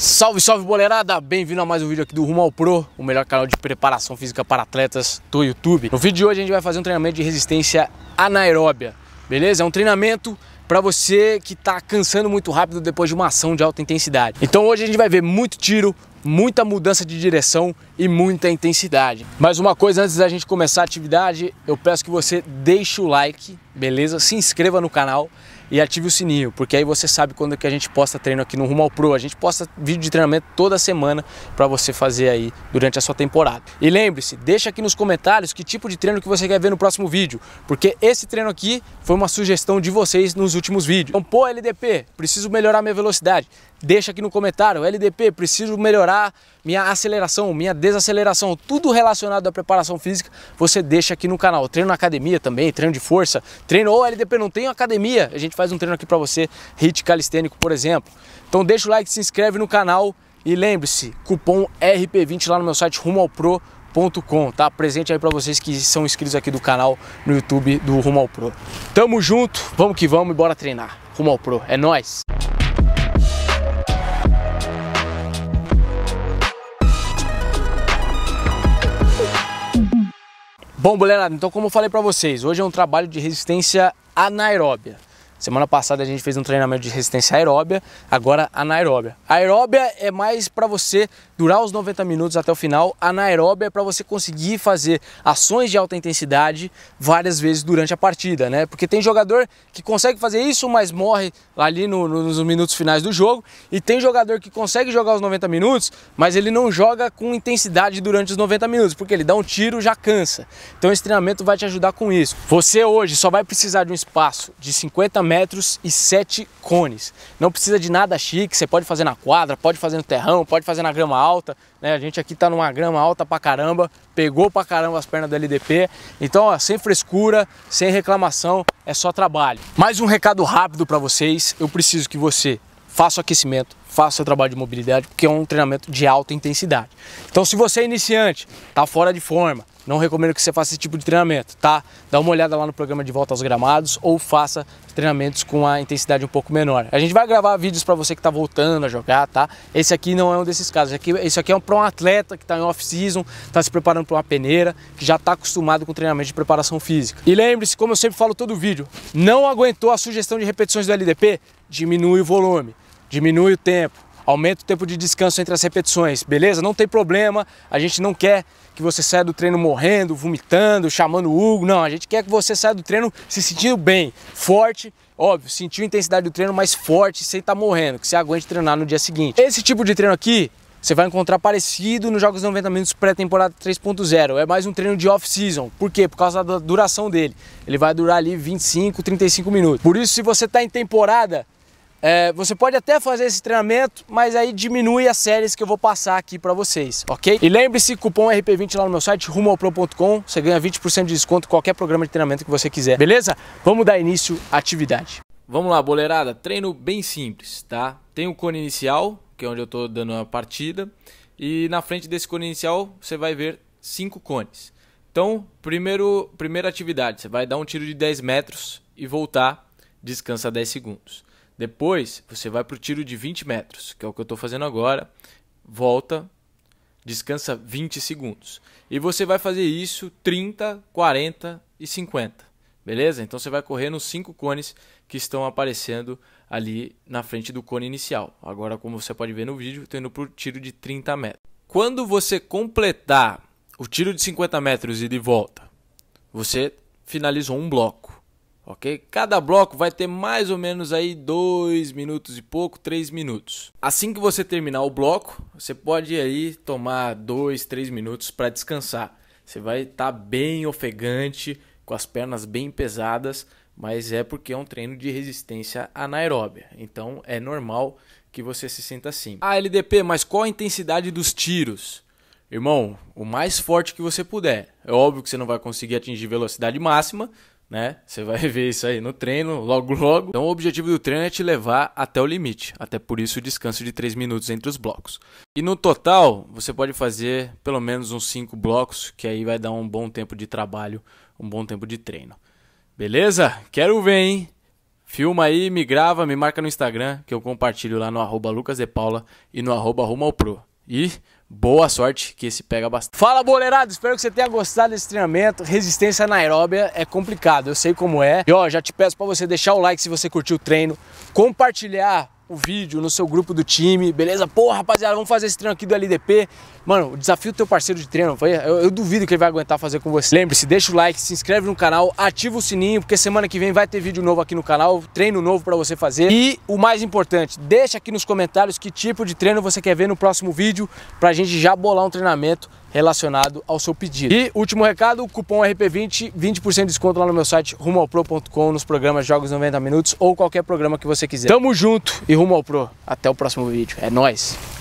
Salve, salve boleirada! Bem-vindo a mais um vídeo aqui do Rumo ao Pro, o melhor canal de preparação física para atletas do YouTube. No vídeo de hoje a gente vai fazer um treinamento de resistência anaeróbia, beleza? É um treinamento para você que está cansando muito rápido depois de uma ação de alta intensidade. Então hoje a gente vai ver muito tiro, muita mudança de direção e muita intensidade. Mas uma coisa antes da gente começar a atividade, eu peço que você deixe o like, beleza? Se inscreva no canal e ative o sininho, porque aí você sabe quando que a gente posta treino aqui no Rumo ao Pro. A gente posta vídeo de treinamento toda semana para você fazer aí durante a sua temporada. E lembre-se, deixa aqui nos comentários que tipo de treino que você quer ver no próximo vídeo, porque esse treino aqui foi uma sugestão de vocês nos últimos vídeos. Então, pô, LDP, preciso melhorar minha velocidade deixa aqui no comentário, LDP, preciso melhorar minha aceleração, minha desaceleração, tudo relacionado à preparação física, você deixa aqui no canal. Treino na academia também, treino de força, treino ou LDP, não tenho academia, a gente faz um treino aqui para você, hit calistênico, por exemplo. Então deixa o like, se inscreve no canal e lembre-se, cupom RP20 lá no meu site rumalpro.com, tá? Presente aí para vocês que são inscritos aqui do canal no YouTube do Rumo ao Pro. Tamo junto, vamos que vamos e bora treinar. Rumo ao Pro, é nós. Bom, mulherada, então como eu falei para vocês, hoje é um trabalho de resistência anaeróbia. Semana passada a gente fez um treinamento de resistência aeróbia, agora anaeróbia. A aeróbia é mais para você durar os 90 minutos até o final, a anaeróbia é para você conseguir fazer ações de alta intensidade várias vezes durante a partida, né? Porque tem jogador que consegue fazer isso, mas morre ali no, no, nos minutos finais do jogo, e tem jogador que consegue jogar os 90 minutos, mas ele não joga com intensidade durante os 90 minutos, porque ele dá um tiro já cansa. Então esse treinamento vai te ajudar com isso. Você hoje só vai precisar de um espaço de 50 metros e 7 cones. Não precisa de nada chique, você pode fazer na quadra, pode fazer no terrão, pode fazer na grama alta. Né? A gente aqui tá numa grama alta pra caramba, pegou pra caramba as pernas do LDP. Então, ó, sem frescura, sem reclamação, é só trabalho. Mais um recado rápido para vocês, eu preciso que você faça o aquecimento, faça o trabalho de mobilidade, porque é um treinamento de alta intensidade. Então, se você é iniciante, tá fora de forma, não recomendo que você faça esse tipo de treinamento, tá? Dá uma olhada lá no programa de volta aos gramados ou faça treinamentos com a intensidade um pouco menor. A gente vai gravar vídeos para você que está voltando a jogar, tá? Esse aqui não é um desses casos. Aqui, isso aqui é um, para um atleta que está em off-season, está se preparando para uma peneira, que já está acostumado com treinamento de preparação física. E lembre-se, como eu sempre falo todo vídeo, não aguentou a sugestão de repetições do LDP? Diminui o volume, diminui o tempo aumenta o tempo de descanso entre as repetições, beleza? Não tem problema, a gente não quer que você saia do treino morrendo, vomitando, chamando o Hugo, não, a gente quer que você saia do treino se sentindo bem, forte, óbvio, sentiu a intensidade do treino mais forte, sem estar tá morrendo, que você aguente treinar no dia seguinte. Esse tipo de treino aqui você vai encontrar parecido nos Jogos 90 Minutos pré-temporada 3.0. É mais um treino de off-season. Por quê? Por causa da duração dele. Ele vai durar ali 25, 35 minutos. Por isso, se você está em temporada, é, você pode até fazer esse treinamento, mas aí diminui as séries que eu vou passar aqui para vocês, ok? E lembre-se, cupom RP20 lá no meu site, rumoalpro.com, você ganha 20% de desconto em qualquer programa de treinamento que você quiser, beleza? Vamos dar início à atividade. Vamos lá, boleirada, treino bem simples, tá? Tem o cone inicial, que é onde eu estou dando a partida, e na frente desse cone inicial você vai ver cinco cones. Então, primeiro, primeira atividade, você vai dar um tiro de 10 metros e voltar, descansa 10 segundos. Depois você vai para o tiro de 20 metros, que é o que eu estou fazendo agora. Volta, descansa 20 segundos. E você vai fazer isso 30, 40 e 50. Beleza? Então você vai correr nos cinco cones que estão aparecendo ali na frente do cone inicial. Agora, como você pode ver no vídeo, estou indo para o tiro de 30 metros. Quando você completar o tiro de 50 metros e de volta, você finalizou um bloco ok? Cada bloco vai ter mais ou menos aí dois minutos e pouco, três minutos. Assim que você terminar o bloco, você pode aí tomar dois, três minutos para descansar. Você vai estar tá bem ofegante, com as pernas bem pesadas, mas é porque é um treino de resistência anaeróbia. Então é normal que você se sinta assim. Ah, LDP, mas qual a intensidade dos tiros? Irmão, o mais forte que você puder. É óbvio que você não vai conseguir atingir velocidade máxima, né? Você vai ver isso aí no treino, logo logo. Então o objetivo do treino é te levar até o limite, até por isso o descanso de 3 minutos entre os blocos. E no total, você pode fazer pelo menos uns 5 blocos, que aí vai dar um bom tempo de trabalho, um bom tempo de treino. Beleza? Quero ver, hein? Filma aí, me grava, me marca no Instagram, que eu compartilho lá no arroba lucasdepaula e no arroba rumalpro. E boa sorte que esse pega bastante. Fala, boleirado! Espero que você tenha gostado desse treinamento. Resistência na aeróbia é complicado, eu sei como é. E ó, já te peço para você deixar o like se você curtiu o treino, compartilhar o vídeo no seu grupo do time, beleza? Pô, rapaziada, vamos fazer esse treino aqui do LDP. Mano, o desafio do teu parceiro de treino, eu, eu duvido que ele vai aguentar fazer com você. Lembre-se, deixa o like, se inscreve no canal, ativa o sininho, porque semana que vem vai ter vídeo novo aqui no canal, treino novo para você fazer. E o mais importante, deixa aqui nos comentários que tipo de treino você quer ver no próximo vídeo, pra gente já bolar um treinamento relacionado ao seu pedido. E último recado, cupom RP20, 20% de desconto lá no meu site rumoalpro.com nos programas Jogos 90 Minutos ou qualquer programa que você quiser. Tamo junto e rumo ao pro. Até o próximo vídeo. É nós.